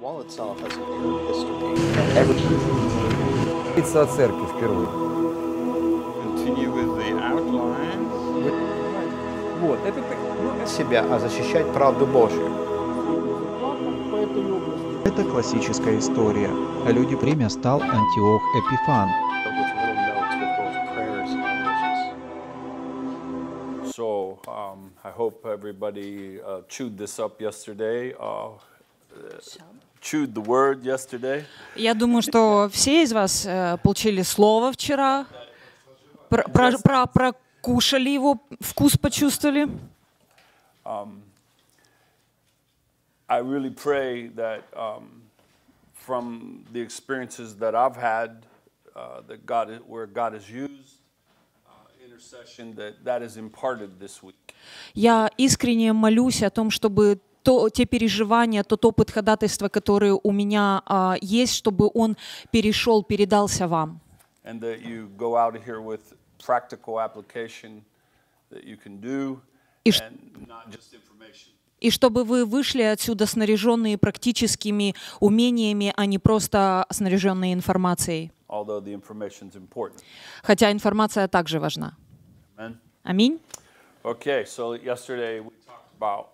Говорится о церкви впервые. Вот, это ну, себя, а защищать правду Божью. Это классическая история. А Люди время стал Антиох Эпифан, So um, I hope everybody uh, chewed this up yesterday. Uh, chewed the word yesterday. Я думаю, что все из вас получили слово вчера, прокушали его, вкус почувствовали. I really pray that um, from the experiences that I've had, uh, that God, where God has used uh, intercession, that that is imparted this week. Я искренне молюсь о том, чтобы то, те переживания, тот опыт ходатайства, который у меня а, есть, чтобы он перешел, передался вам. и, и чтобы вы вышли отсюда снаряженные практическими умениями, а не просто снаряженные информацией. Хотя информация также важна. Аминь. Okay, so yesterday we talked about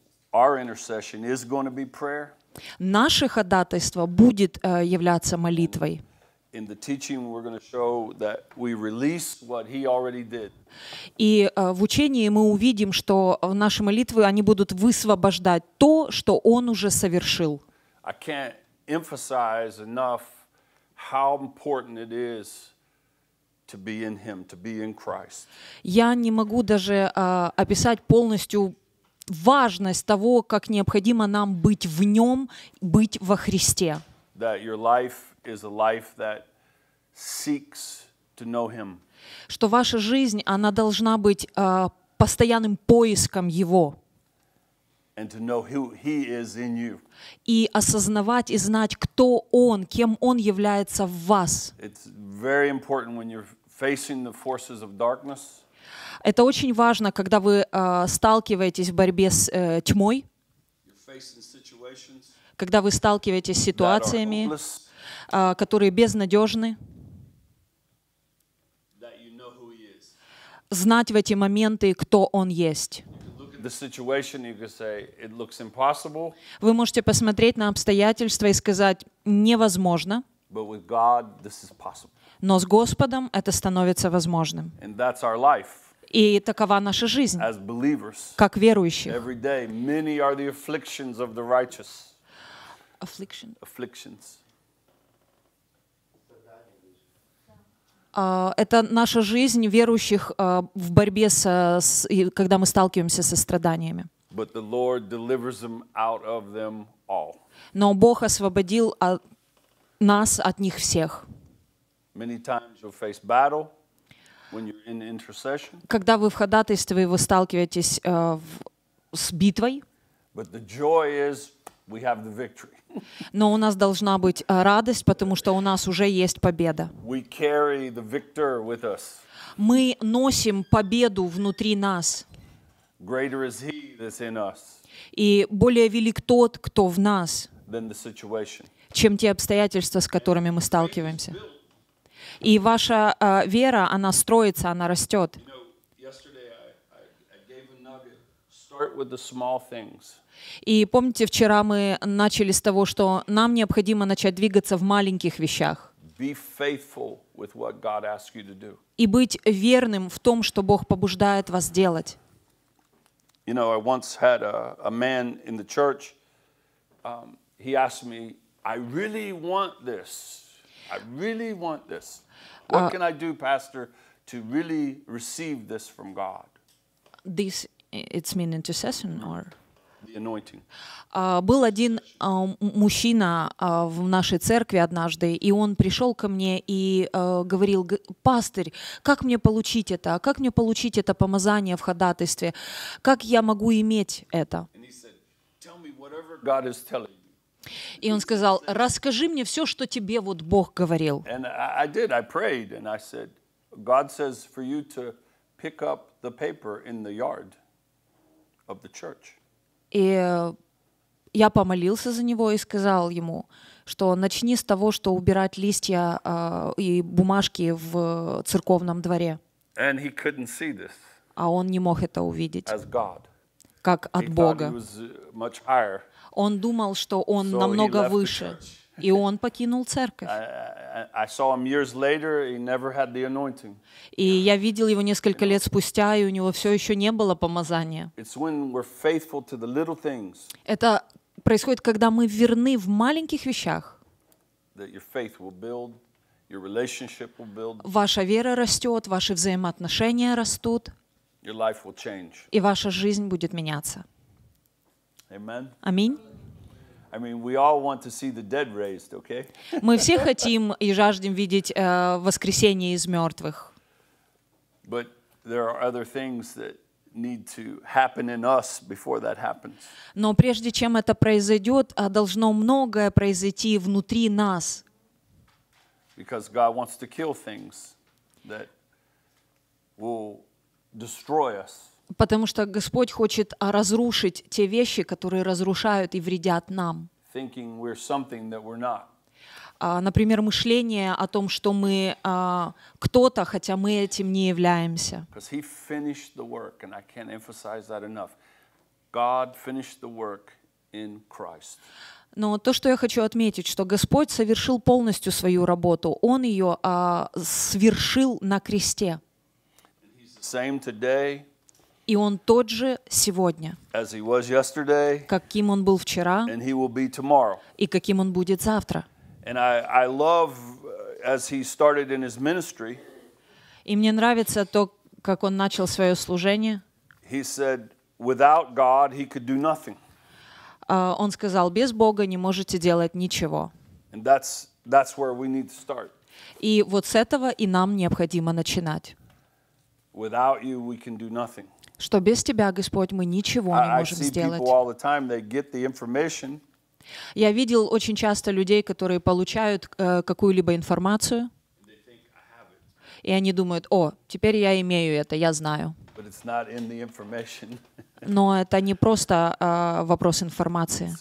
Our intercession is going to be prayer. Наше ходатайство будет являться молитвой. In the teaching, we're going to show that we release what he already did. И в учении мы увидим, что наши молитвы они будут высвобождать то, что он уже совершил. I can't emphasize enough how important it is to be in him, to be in Christ. Я не могу даже описать полностью важность того, как необходимо нам быть в Нем, быть во Христе. Что ваша жизнь, она должна быть э, постоянным поиском Его. И осознавать и знать, кто Он, кем Он является в вас. It's very important when you're facing the forces of darkness. Это очень важно, когда вы э, сталкиваетесь в борьбе с э, тьмой, когда вы сталкиваетесь с ситуациями, э, которые безнадежны. Знать в эти моменты, кто Он есть. Вы можете посмотреть на обстоятельства и сказать «невозможно» но с Господом это становится возможным. И такова наша жизнь, как верующих. Affliction. Afflictions. Uh, это наша жизнь верующих uh, в борьбе, со, с, и, когда мы сталкиваемся со страданиями. Но Бог освободил от, нас от них всех. Когда вы в ходатайстве, вы сталкиваетесь э, в, с битвой. Но у нас должна быть э, радость, потому что у нас уже есть победа. Мы носим победу внутри нас. И более велик тот, кто в нас, чем те обстоятельства, с которыми мы сталкиваемся. И ваша э, вера, она строится, она растет. И помните, вчера мы начали с того, что нам необходимо начать двигаться в маленьких вещах. И быть верным в том, что Бог побуждает вас делать. What а, can I do, Pastor, to really receive this from God? This it's mean intercession or The anointing. А, был один а, мужчина в нашей церкви однажды, и он пришел ко мне и говорил, пастырь, как мне получить это, как мне получить это помазание в ходатайстве, как я могу иметь это? God is telling you. И он сказал, расскажи мне все, что тебе вот Бог говорил. И э, я помолился за него и сказал ему, что начни с того, что убирать листья э, и бумажки в церковном дворе. А он не мог это увидеть, как от Бога. Э, он думал, что он намного выше, и он покинул церковь. И я видел его несколько лет спустя, и у него все еще не было помазания. Это происходит, когда мы верны в маленьких вещах. Ваша вера растет, ваши взаимоотношения растут, и ваша жизнь будет меняться. Аминь. Мы все хотим и жаждем видеть э, воскресение из мертвых. But there are other things that need to happen in us before that happens. Но прежде чем это произойдет, а, должно многое произойти внутри нас. Because God wants to kill things that will destroy us. Потому что Господь хочет а, разрушить те вещи, которые разрушают и вредят нам. А, например, мышление о том, что мы а, кто-то, хотя мы этим не являемся. Но то, что я хочу отметить, что Господь совершил полностью свою работу. Он ее а, свершил на кресте. Same today, и Он тот же сегодня, каким Он был вчера, и каким Он будет завтра. Uh, и мне нравится то, как Он начал свое служение. А, он сказал, без Бога не можете делать ничего. И вот с этого и нам необходимо начинать. Without you, we can do nothing что без Тебя, Господь, мы ничего не можем сделать. Я видел очень часто людей, которые получают э, какую-либо информацию, и они думают, о, теперь я имею это, я знаю. Но это не просто э, вопрос информации.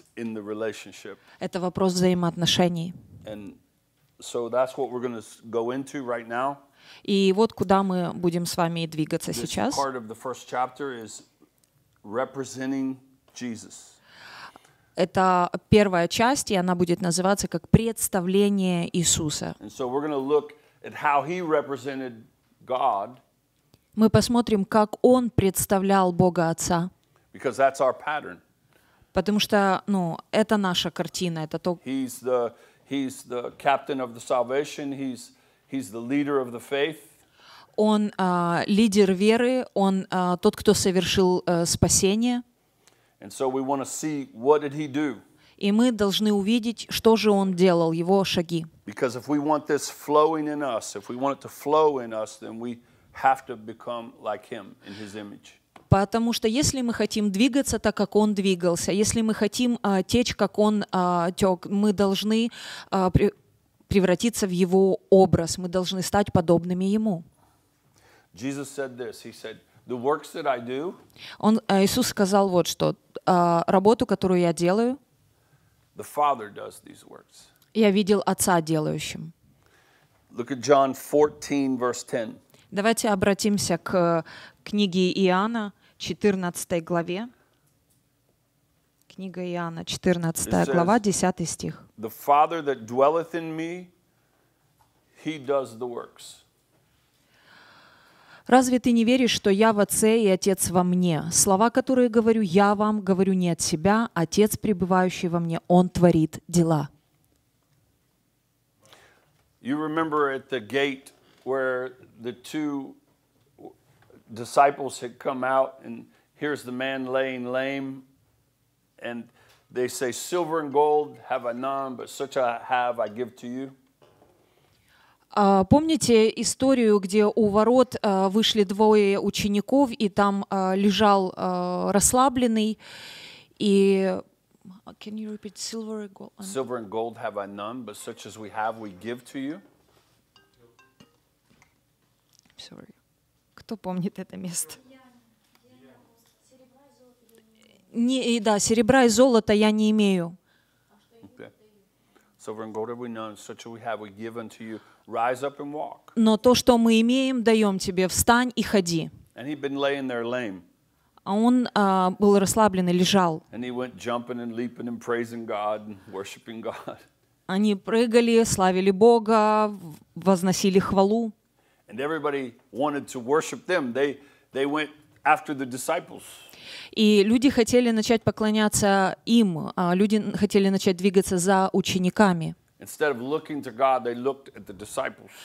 Это вопрос взаимоотношений. So that's what we're go into right now. И вот куда мы будем с вами двигаться сейчас. Это первая часть, и она будет называться как представление Иисуса. Мы посмотрим, как Он представлял Бога Отца. Потому что, ну, это наша картина, это то. He's the, he's the captain of the salvation. He's He's the leader of the faith. Он а, лидер веры, он а, тот, кто совершил а, спасение. And so we see what did he do. И мы должны увидеть, что же он делал, его шаги. Потому что если мы хотим двигаться так, как он двигался, если мы хотим а, течь, как он а, тек, мы должны а, превратиться в его образ. Мы должны стать подобными ему. Он, э, Иисус сказал вот что, э, работу, которую я делаю, я видел Отца делающим. Давайте обратимся к книге Иоанна, 14 главе. Книга Иоанна, 14 глава, 10 стих. The Father that dwelleth in me, he does the works. Разве ты не веришь, что я в Отце и Отец во мне? Слова, которые говорю я вам, говорю не от себя, Отец, пребывающий во мне, Он творит дела. You remember at the gate where the two disciples had come out and here's the man laying lame and They say, Silver and gold have I none, but such I have I give to you. Uh, помните историю, где у ворот uh, вышли двое учеников, и там uh, лежал расслабленный, и Can you repeat silver and gold? Silver and gold have I none, but such as we have we give to you. Sorry. Кто помнит это место? не, и да, серебра и золота я не имею. Но то, что мы имеем, даем тебе. Встань и ходи. А он а, был расслаблен и лежал. Они прыгали, славили Бога, возносили хвалу. И все хотели to worship Они They, за учениками. И люди хотели начать поклоняться им, а люди хотели начать двигаться за учениками.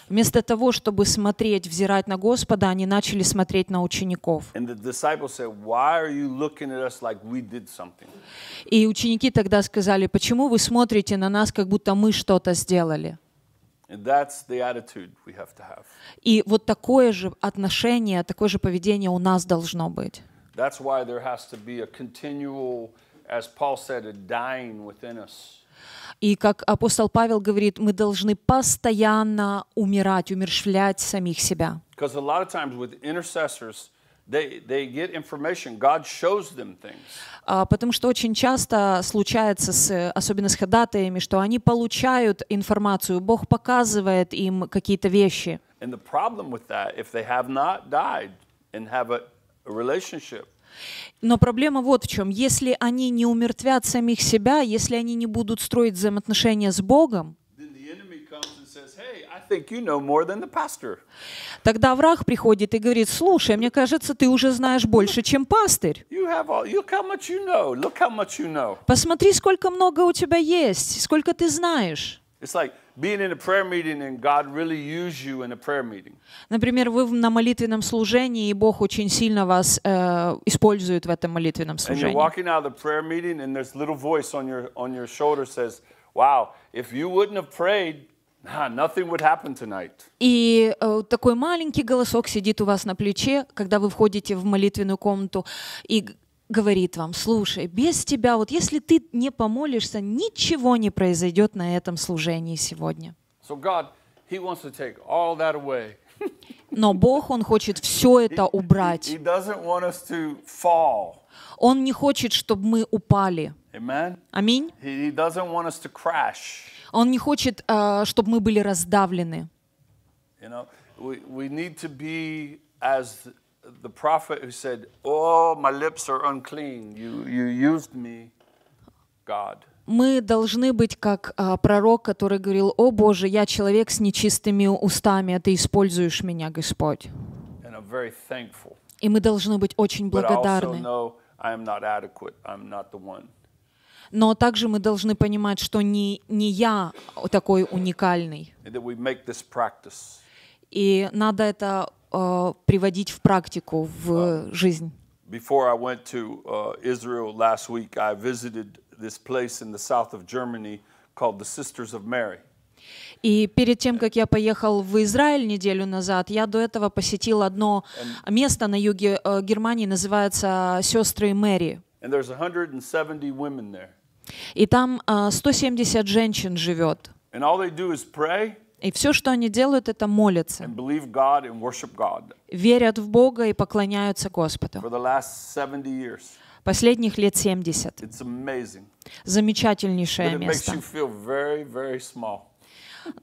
Вместо того, чтобы смотреть, взирать на Господа, они начали смотреть на учеников. И ученики тогда сказали, почему вы смотрите на нас, как будто мы что-то сделали? И вот такое же отношение, такое же поведение у нас должно быть. That's why there has to be a continual, as Paul said, a dying within us. И как апостол Павел говорит, мы должны постоянно умирать, умершвлять самих себя. They, they get information. God shows them things. А, потому что очень часто случается, с, особенно с ходатаями, что они получают информацию, Бог показывает им какие-то вещи. And the problem with that, if they have not died and have a relationship. Но проблема вот в чем. Если они не умертвят самих себя, если они не будут строить взаимоотношения с Богом, Тогда враг приходит и говорит, слушай, мне кажется, ты уже знаешь больше, чем пастырь. Посмотри, сколько много у тебя есть, сколько ты знаешь. Например, вы на молитвенном служении, и Бог очень сильно вас э, использует в этом молитвенном служении. Wow, if you wouldn't have prayed, Nothing would happen tonight. И э, такой маленький голосок сидит у вас на плече, когда вы входите в молитвенную комнату, и говорит вам, слушай, без тебя, вот если ты не помолишься, ничего не произойдет на этом служении сегодня. So God, he wants to take all that away. Но Бог, Он хочет все это убрать. He, he он не хочет, чтобы мы упали. Аминь. Он не хочет, uh, чтобы мы были раздавлены. You know, we, we the prophet who said, Oh, my lips are unclean, you, you used me, God. Мы должны быть как а, пророк, который говорил, «О Боже, я человек с нечистыми устами, а Ты используешь меня, Господь». И мы должны быть очень благодарны. Но также мы должны понимать, что не, не я такой уникальный. И надо это э, приводить в практику, в uh, жизнь. uh, Israel И перед тем, как я поехал в Израиль неделю назад, я до этого посетил одно место на юге э, Германии, называется «Сестры Мэри». И там 170 э, женщин живет. And all they do is pray. И все, что они делают, это молятся. Верят в Бога и поклоняются Господу. Последних лет 70. Замечательнейшее место.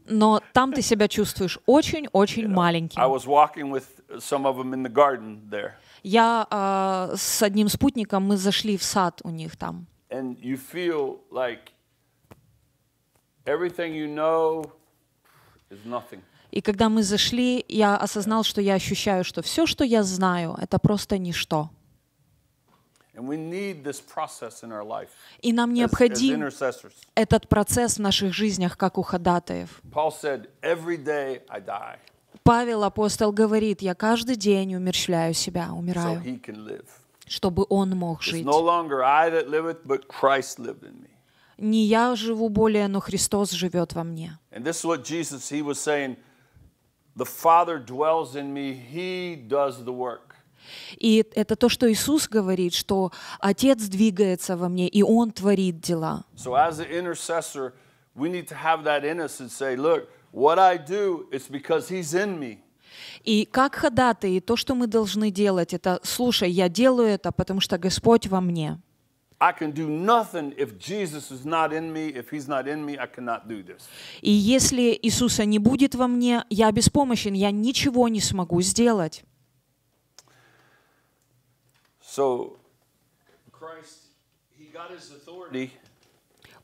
Но там ты себя чувствуешь очень-очень маленьким. Я uh, с одним спутником, мы зашли в сад у них там. And you feel like everything you know и когда мы зашли, я осознал, что я ощущаю, что все, что я знаю, это просто ничто. И нам необходим этот процесс в наших жизнях, как у ходатаев. Павел, апостол, говорит, я каждый день умерщвляю себя, умираю, чтобы он мог жить не я живу более, но Христос живет во мне. And this is what Jesus he was saying, the Father dwells in me, he does the work. И это то, что Иисус говорит, что Отец двигается во мне, и Он творит дела. So as an intercessor, we need to have that in us and say, look, what I do is because he's in me. И как ходатай, то, что мы должны делать, это, слушай, я делаю это, потому что Господь во мне. И если Иисуса не будет во мне, я беспомощен, я ничего не смогу сделать. So, Christ, he got his authority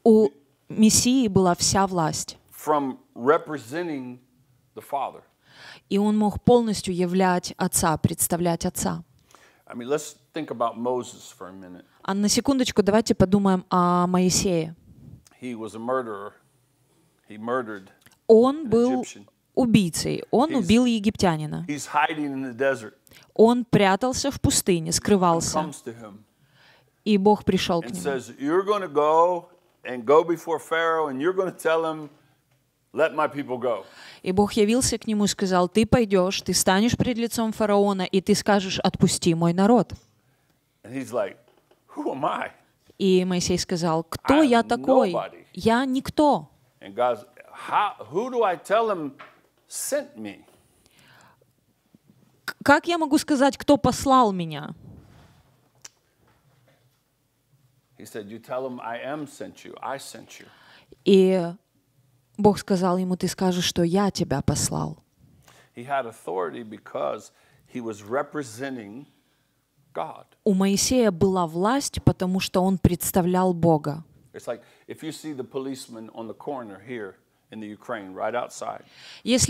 У Мессии была вся власть. From representing the Father. И он мог полностью являть Отца, представлять Отца. I mean, let's think about Moses for a minute. А на секундочку давайте подумаем о Моисее. He was a murderer. He murdered Он был убийцей. Он he's, убил египтянина. He's hiding in the desert. Он прятался в пустыне, скрывался. Comes to him. И Бог пришел and к нему. И Бог явился к нему и сказал, ты пойдешь, ты станешь пред лицом фараона, и ты скажешь, отпусти мой народ. И Моисей сказал, кто я такой? Я никто. Как я могу сказать, кто послал меня? И Бог сказал ему, ты скажешь, что я тебя послал. He had authority because he was representing у Моисея была власть, потому что он представлял Бога. Если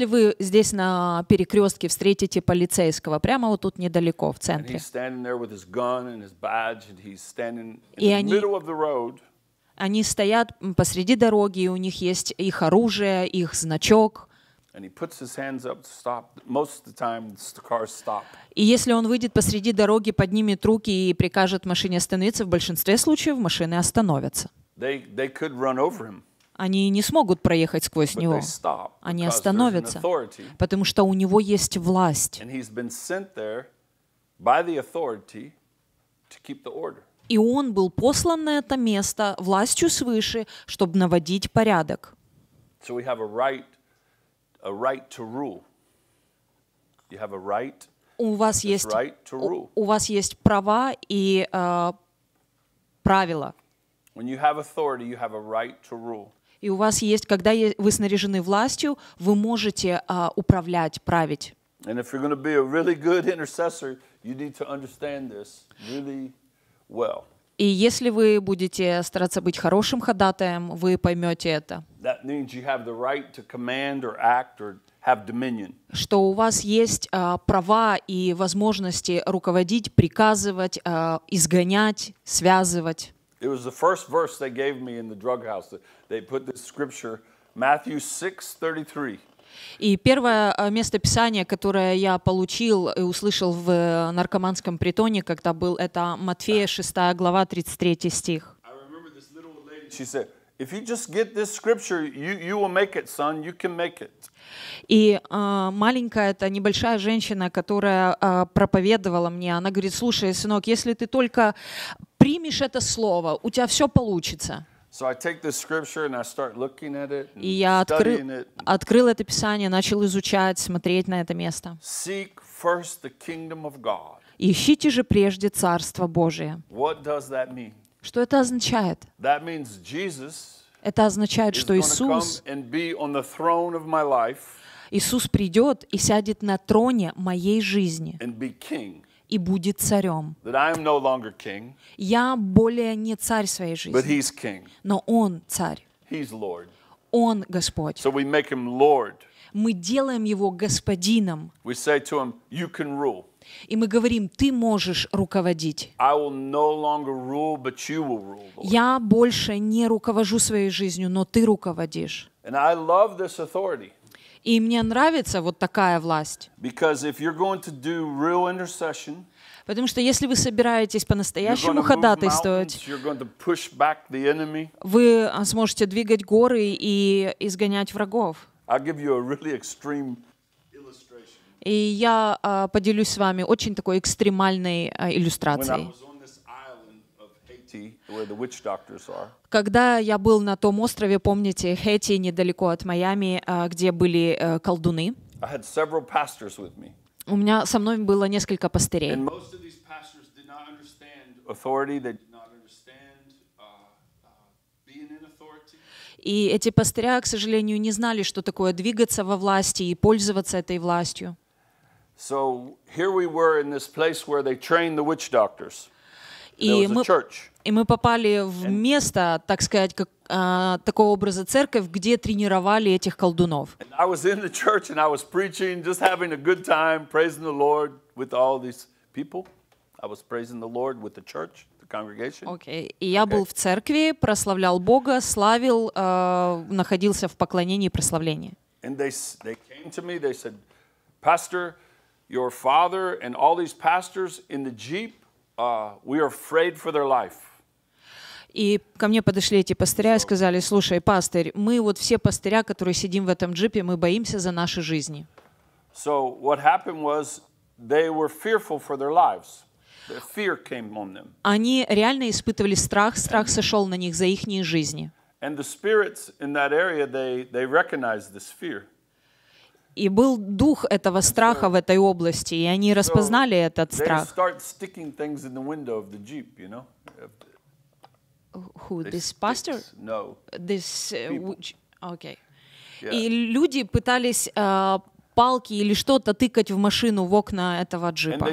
вы здесь на перекрестке встретите полицейского, прямо вот тут недалеко, в центре, и они, они стоят посреди дороги, и у них есть их оружие, их значок. И если он выйдет посреди дороги, поднимет руки и прикажет машине остановиться, в большинстве случаев машины остановятся. Они не смогут проехать сквозь него. Они остановятся, потому что у него есть власть. И он был послан на это место властью свыше, чтобы наводить порядок. So we have a right a right to rule. You have a right. У вас есть right to rule. У, у вас есть права э, правила. When you have authority, you have a right to rule. И у вас есть, когда вы снаряжены властью, вы можете э, управлять, править. And if you're going to be a really good intercessor, you need to understand this really well. И если вы будете стараться быть хорошим ходатаем, вы поймете это. Что у вас есть а, права и возможности руководить, приказывать, а, изгонять, связывать. It was the first verse they gave me in the drug house. They put this scripture, 6, 33. И первое э, место писания, которое я получил и услышал в э, наркоманском притоне, когда был, это Матфея 6 глава 33 стих. И э, маленькая, это небольшая женщина, которая э, проповедовала мне, она говорит, слушай, сынок, если ты только примешь это слово, у тебя все получится. И я открыл, открыл это Писание, начал изучать, смотреть на это место. Ищите же прежде Царство Божие. Что это означает? Это означает, что Иисус Иисус придет и сядет на троне моей жизни и будет царем. No Я более не царь своей жизни, но Он царь. Он Господь. So мы делаем Его Господином. Him, и мы говорим, ты можешь руководить. No rule, Я больше не руковожу своей жизнью, но ты руководишь. И мне нравится вот такая власть. Потому что если вы собираетесь по-настоящему ходатайствовать, вы а, сможете двигать горы и изгонять врагов. И я а, поделюсь с вами очень такой экстремальной а, иллюстрацией. Когда я был на том острове, помните, Хэти, недалеко от Майами, а, где были э, колдуны, у меня со мной было несколько пастырей. И эти пастыря, к сожалению, не знали, что такое двигаться во власти и пользоваться этой властью. So here we were in this place where they trained the witch doctors. И мы, и мы попали в место, так сказать, как, а, такого образа церковь, где тренировали этих колдунов. Окей, и я был в церкви, прославлял Бога, славил, э, находился в поклонении и прославлении. Pastor, your father and all these pastors in the Jeep Uh, и ко мне подошли эти пастыря и сказали, слушай, пастырь, мы вот все пастыря, которые сидим в этом джипе, мы боимся за наши жизни. So what happened was they were fearful for their lives. fear came on them. Они реально испытывали страх, страх сошел на них за их жизни. And the spirits in that area, they, they recognized this fear. И был дух этого страха в этой области, и они распознали этот страх. Who, this pastor? No. This, uh, which, okay. И люди пытались э, палки или что-то тыкать в машину в окна этого джипа.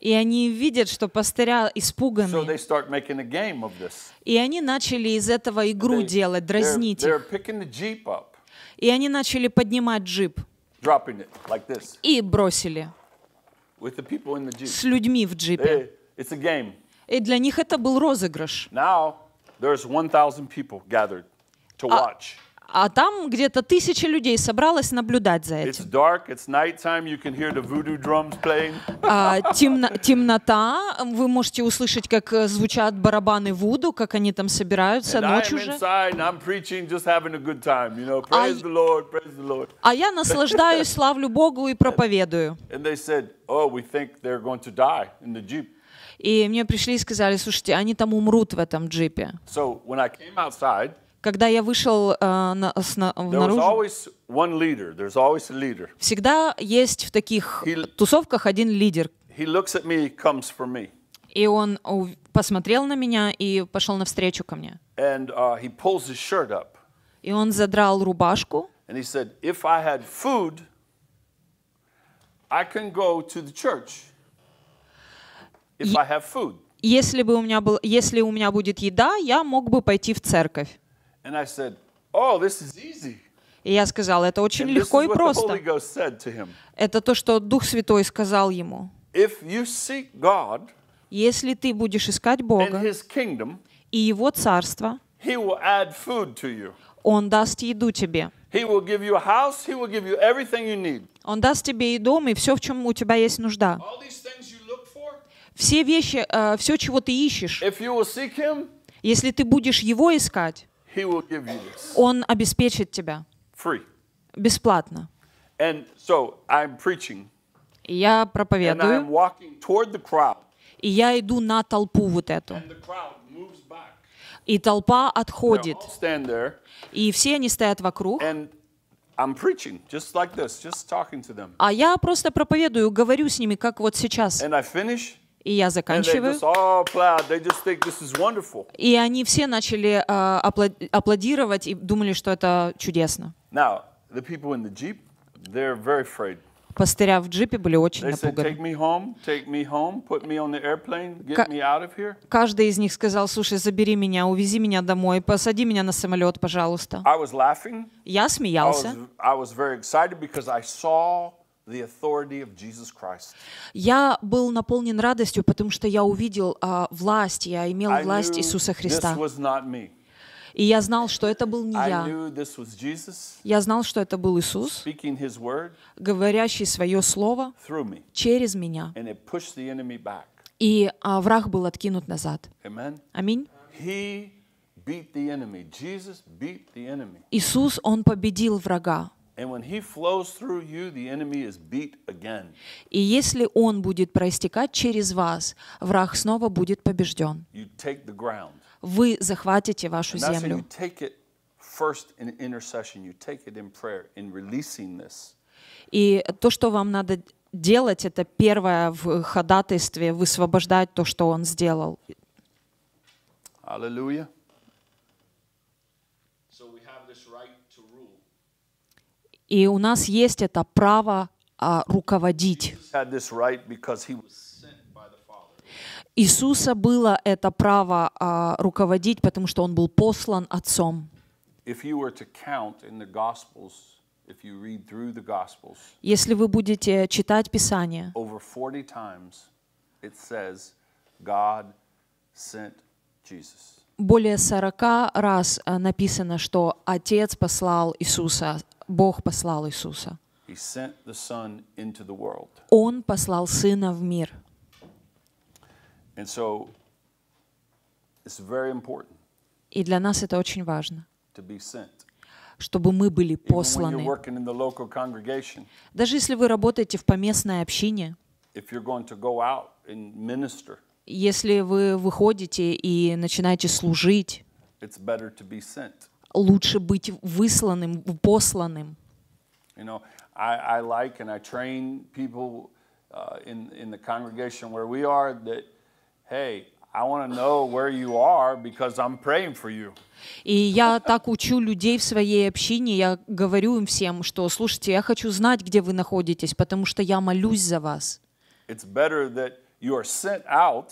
И они видят, что пастыря испуганы. И они начали из этого игру делать, дразнить их. И они начали поднимать джип. И бросили. С людьми в джипе. И для них это был розыгрыш. Now there's to а watch. А там где-то тысяча людей собралось наблюдать за этим. It's dark, it's nighttime, you can hear the voodoo drums playing. А, темно, темнота, вы можете услышать, как э, звучат барабаны вуду, как они там собираются and ночью уже. Inside, time, you know, а, Lord, а я наслаждаюсь, славлю Богу и проповедую. And they said, oh, we think they're going to die in the jeep. И мне пришли и сказали, слушайте, они там умрут в этом джипе. So, when I came outside, когда я вышел э, на, с, всегда есть в таких he, тусовках один лидер. He looks at me, comes for me. И он посмотрел на меня и пошел навстречу ко мне. And, uh, he pulls his shirt up. И он задрал рубашку. And he said, if I had food, I can go to the church. If I have food. Если бы у меня был, если у меня будет еда, я мог бы пойти в церковь. Oh, и я сказал, это очень легко и просто. Это то, что Дух Святой сказал ему. Если ты будешь искать Бога и Его Царство, Он даст еду тебе. Он даст тебе и дом, и все, в чем у тебя есть нужда. Все вещи, э, все, чего ты ищешь, если ты будешь Его искать, He will give you this. Он обеспечит тебя. Free. Бесплатно. And so I'm preaching. И я проповедую. And I'm walking toward the crowd. И я иду на толпу вот эту. And the crowd moves back. И толпа отходит. Stand there. И все они стоят вокруг. And I'm preaching, just like this, just talking to them. А я просто проповедую, говорю с ними, как вот сейчас. And I finish. И я заканчиваю. Oh, и они все начали а, аплодировать и думали, что это чудесно. Now, Пастыря в джипе были очень напуганы. Каждый из них сказал, слушай, забери меня, увези меня домой, посади меня на самолет, пожалуйста. Я смеялся. I was, I was я был наполнен радостью, потому что я увидел а, власть, я имел власть Иисуса Христа. И я знал, что это был не я. Я знал, что это был Иисус, говорящий свое слово через меня. И а, враг был откинут назад. Аминь. Иисус, Он победил врага. И если он будет проистекать через вас, враг снова будет побежден. Вы захватите вашу землю. И то, что вам надо делать, это первое в ходатайстве, высвобождать то, что он сделал. Аллилуйя. И у нас есть это право а, руководить. Иисуса было это право а, руководить, потому что он был послан Отцом. Если вы будете читать Писание, over 40 times it says God sent Jesus более 40 раз а, написано, что Отец послал Иисуса, Бог послал Иисуса. Он послал Сына в мир. И для нас это очень важно, чтобы мы были посланы. Даже если вы работаете в поместной общине, если вы выходите и начинаете служить, лучше быть высланным, посланным. You know, I, I like and I train people uh, in, in the congregation where we are that, hey, I want to know where you are because I'm praying for you. И я так учу людей в своей общине, я говорю им всем, что, слушайте, я хочу знать, где вы находитесь, потому что я молюсь за вас. It's better that you are sent out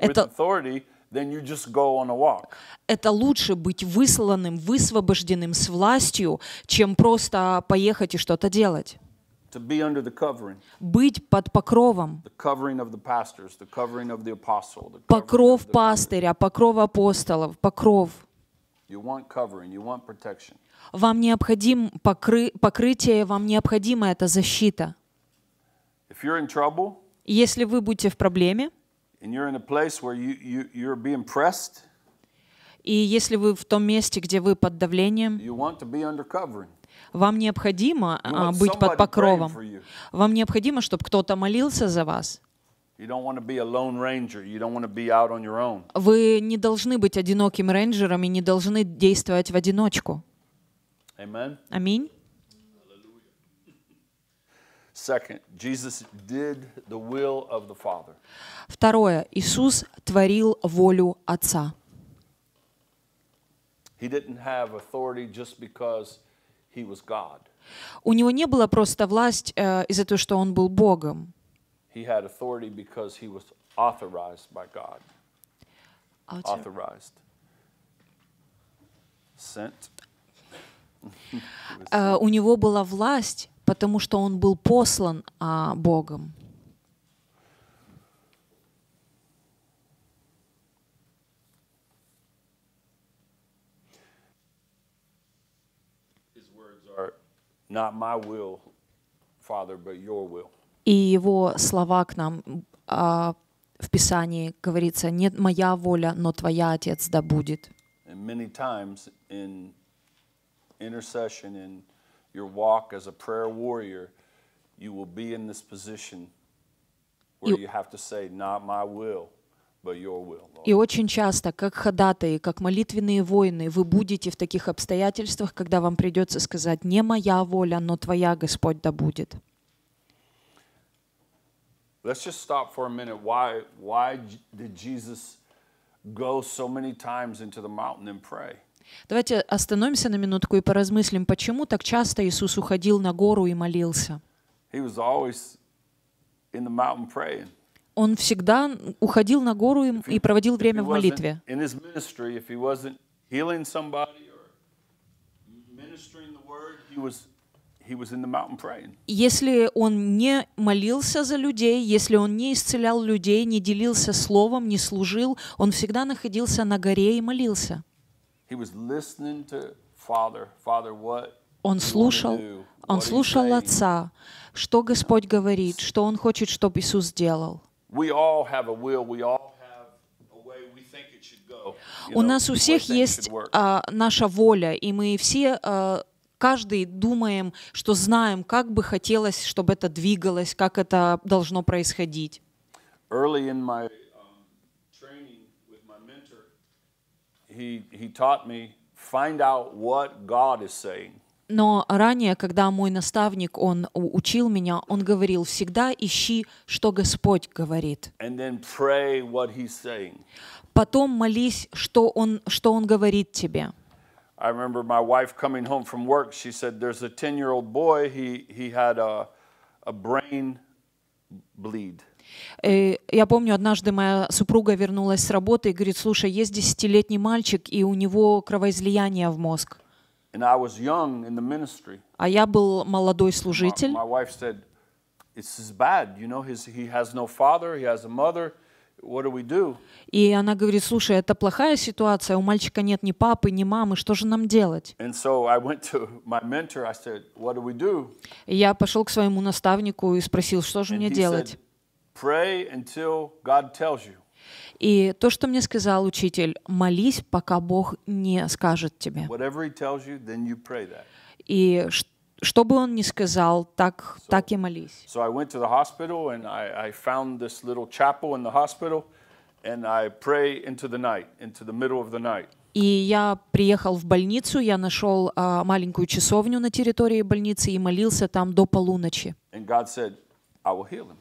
with authority это лучше быть высланным, высвобожденным с властью, чем просто поехать и что-то делать. To be under the covering. Быть под покровом. Покров пастыря, покров апостолов, покров. You want covering, you want protection. Вам необходим покры... покрытие, вам необходима эта защита. If you're in trouble, Если вы будете в проблеме, You, you, И если вы в том месте, где вы под давлением, вам необходимо а, быть под покровом. Вам необходимо, чтобы кто-то молился за вас. Вы не должны быть одиноким рейнджером и не должны действовать в одиночку. Аминь. Second, Jesus did the will of the Father. Второе. Иисус творил волю Отца. He didn't have authority just because he was God. У него не было просто власть э, из-за того, что он был Богом. He had authority because he was authorized by God. Author. Authorized. Sent. Uh, у него была власть, потому что он был послан а, Богом. И его слова к нам а, в Писании говорится, нет моя воля, но твоя, Отец, да будет. And many times in intercession and in your walk as a prayer warrior, you will be in this position where you have to say, not my will, И очень часто, как ходатые, как молитвенные воины, вы будете в таких обстоятельствах, когда вам придется сказать, не моя воля, но твоя, Господь, да будет. Let's just stop for a minute. Why, why did Jesus go so many times into the mountain and pray? Давайте остановимся на минутку и поразмыслим, почему так часто Иисус уходил на гору и молился. Он всегда уходил на гору и, проводил время в молитве. Если он не молился за людей, если он не исцелял людей, не делился словом, не служил, он всегда находился на горе и молился. Он слушал, он слушал Отца, что Господь говорит, что Он хочет, чтобы Иисус сделал. У нас у всех есть а, наша воля, и мы все а, каждый думаем, что знаем, как бы хотелось, чтобы это двигалось, как это должно происходить. he, he taught me find out what God is saying. Но ранее, когда мой наставник, он учил меня, он говорил, всегда ищи, что Господь говорит. Потом молись, что он, что он говорит тебе. I remember my wife coming home from work. She said, "There's a ten-year-old boy. He he had a a brain bleed." Э, я помню, однажды моя супруга вернулась с работы и говорит, слушай, есть десятилетний мальчик, и у него кровоизлияние в мозг. А я был молодой служитель. И она говорит, слушай, это плохая ситуация, у мальчика нет ни папы, ни мамы, что же нам делать? И я пошел к своему наставнику и спросил, что же мне делать? Pray until God tells you. И то, что мне сказал учитель, молись, пока Бог не скажет тебе. И что бы он ни сказал, так, so, так и молись. So I went to the hospital and I, I found this little chapel in the hospital and I pray into the night, into the middle of the night. И я приехал в больницу, я нашел uh, маленькую часовню на территории больницы и молился там до полуночи. And God said, I will heal him.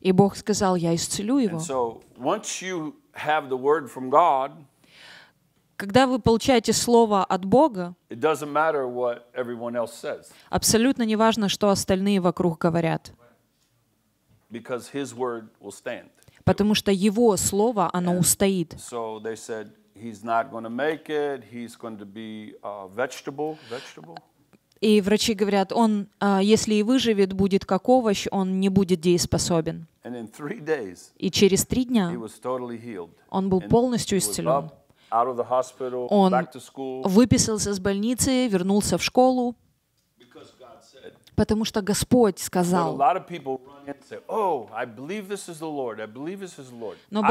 И Бог сказал, я исцелю его. So, once you have the word from God, когда вы получаете слово от Бога, абсолютно не важно, что остальные вокруг говорят. Потому что Его слово, оно And устоит. So they said, he's not going to make it, he's going to be uh, vegetable, vegetable. И врачи говорят, он, а, если и выживет, будет как овощ, он не будет дееспособен. И через три дня он был полностью исцелен. Он выписался с больницы, вернулся в школу, потому что Господь сказал. Oh, Но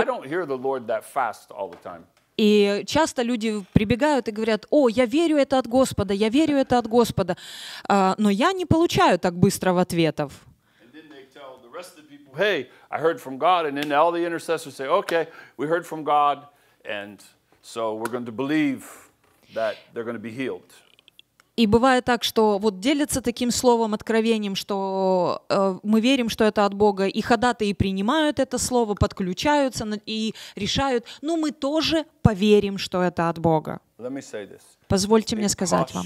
и часто люди прибегают и говорят, о, я верю это от Господа, я верю это от Господа, но я не получаю так быстрого ответов. Hey, I heard from God, and then all the intercessors say, okay, we heard from God, and so we're going to believe that they're going to be healed. И бывает так, что вот делятся таким словом откровением, что э, мы верим, что это от Бога, и ходатые принимают это слово, подключаются и решают, ну мы тоже поверим, что это от Бога. Позвольте мне сказать вам.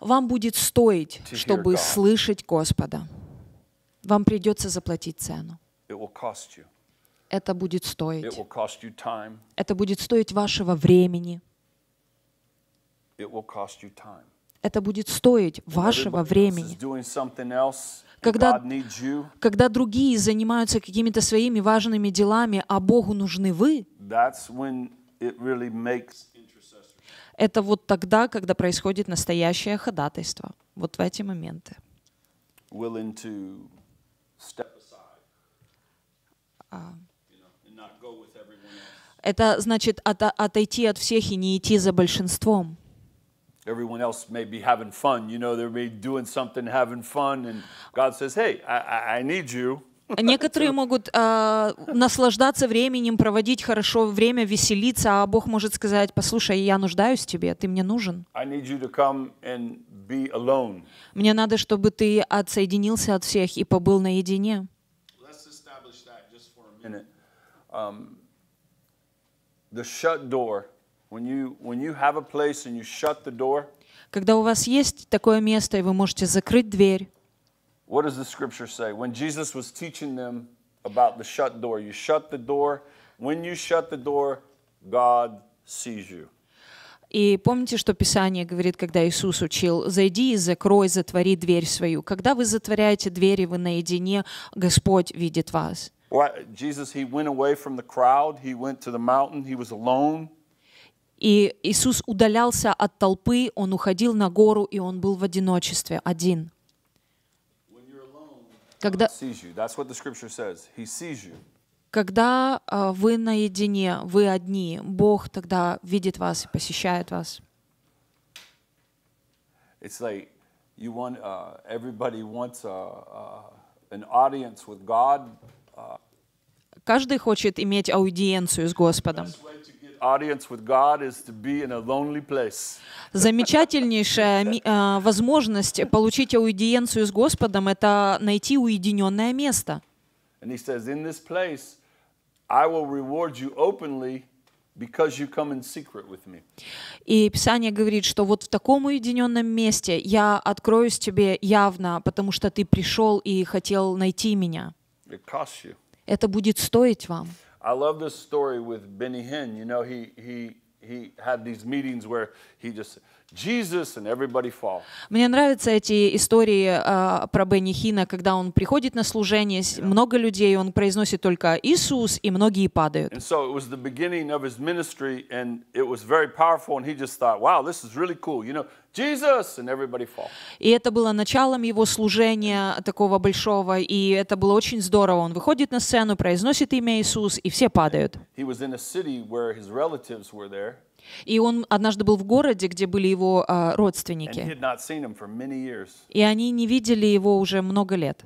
Вам будет стоить, чтобы слышать Господа. Вам придется заплатить цену. It will cost you это будет стоить. Это будет стоить вашего времени. Это будет стоить вашего времени. Когда, когда другие занимаются какими-то своими важными делами, а Богу нужны вы, это вот тогда, когда происходит настоящее ходатайство. Вот в эти моменты. Uh, это значит от, отойти от всех и не идти за большинством. Everyone else may be having fun, you know, they're doing something, having fun, and God says, "Hey, I, I need you." Некоторые могут э, наслаждаться временем, проводить хорошо время, веселиться, а Бог может сказать, послушай, я нуждаюсь в тебе, ты мне нужен. Мне надо, чтобы ты отсоединился от всех и побыл наедине. Um, the shut door, when you, when you have a place and you shut the door, когда у вас есть такое место, и вы можете закрыть дверь, what does the scripture say? When Jesus was teaching them about the shut door, you shut the door, when you shut the door, God sees you. И помните, что Писание говорит, когда Иисус учил, «Зайди и закрой, затвори дверь свою». Когда вы затворяете двери, вы наедине, Господь видит вас. Jesus, he went away from the crowd, he went to the mountain, he was alone. И Иисус удалялся от толпы, он уходил на гору, и он был в одиночестве, один. Когда, когда вы наедине, вы одни, Бог тогда видит вас и посещает вас. It's like you want, uh, everybody wants a, uh, uh, an audience with Каждый хочет иметь аудиенцию с Господом. Замечательнейшая а, возможность получить аудиенцию с Господом — это найти уединенное место. И Писание говорит, что вот в таком уединенном месте я откроюсь тебе явно, потому что ты пришел и хотел найти меня. Это будет стоить вам. I love this story with Benny Hinn. You know, he, he, he had these meetings where he just Мне нравятся эти истории э, про Бенни Хина, когда он приходит на служение, много людей, он произносит только Иисус, и многие падают. И это было началом его служения такого большого, и это было очень здорово. Он выходит на сцену, произносит имя Иисус, и все падают. He was in a city where his relatives were there. И он однажды был в городе, где были его э, родственники. И они не видели его уже много лет.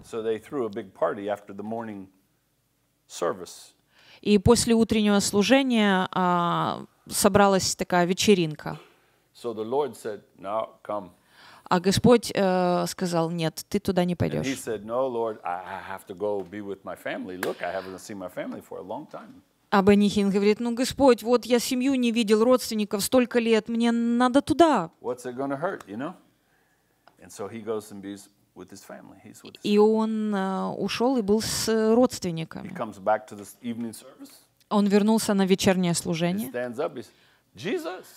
И после утреннего служения э, собралась такая вечеринка. А Господь э, сказал, нет, ты туда не пойдешь. А Бенихин говорит, ну, Господь, вот я семью не видел, родственников столько лет, мне надо туда. И он э, ушел и был с родственниками. Он вернулся на вечернее служение.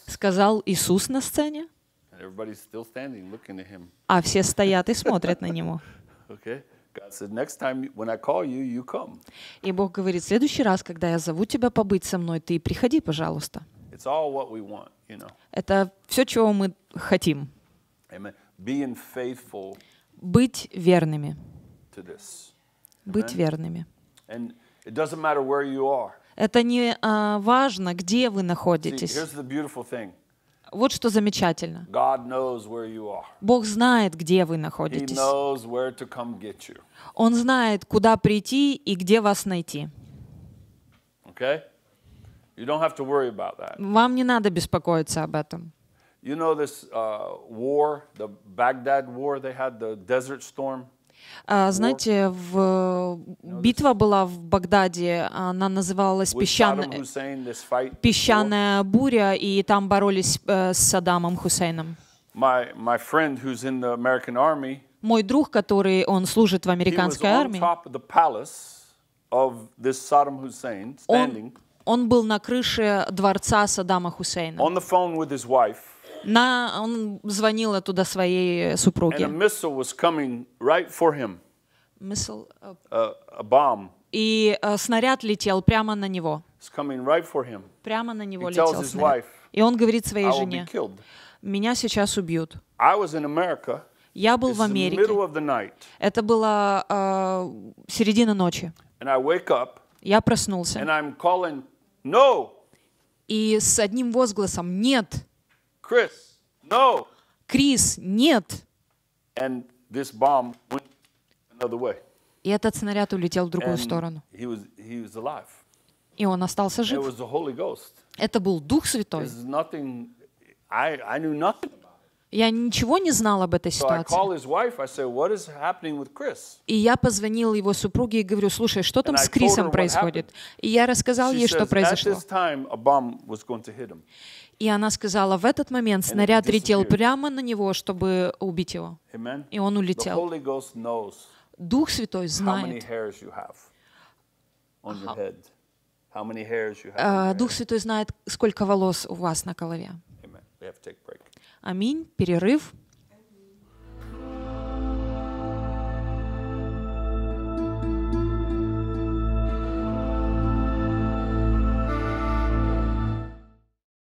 Сказал Иисус на сцене. А все стоят и смотрят на него. Okay. И Бог говорит, в следующий раз, когда я зову тебя побыть со мной, ты приходи, пожалуйста. Это все, чего мы хотим. Быть верными. Быть верными. Это не а, важно, где вы находитесь. Вот что замечательно. Бог знает, где вы находитесь. Он знает, куда прийти и где вас найти. Вам не надо беспокоиться об этом. You know this uh, war, the Baghdad war they had, the desert storm? А, знаете, в... битва была в Багдаде, она называлась песчан... «Песчаная буря», и там боролись э, с Саддамом Хусейном. мой друг, который он служит в американской армии, он, он был на крыше дворца Саддама Хусейна. На, он звонил туда своей супруге. Right uh, И uh, снаряд летел прямо на него. Right прямо на него He летел снаряд. Wife, И он говорит своей жене, «Меня сейчас убьют». Я был в Америке. Это была uh, середина ночи. Up, Я проснулся. И с одним возгласом «Нет!» Chris, no. Крис, нет. And this bomb went another way. И этот снаряд улетел в другую And сторону. He was, he was alive. И он остался жив. It was the Holy Ghost. Это был Дух Святой. nothing, I, I knew nothing я ничего не знал об этой ситуации. И я позвонил его супруге и говорю, слушай, что там с Крисом происходит? И я рассказал ей, что произошло. И она сказала, в этот момент снаряд летел прямо на него, чтобы убить его. И он улетел. Дух Святой знает, э, Дух Святой знает, сколько волос у вас на голове. Аминь. Перерыв.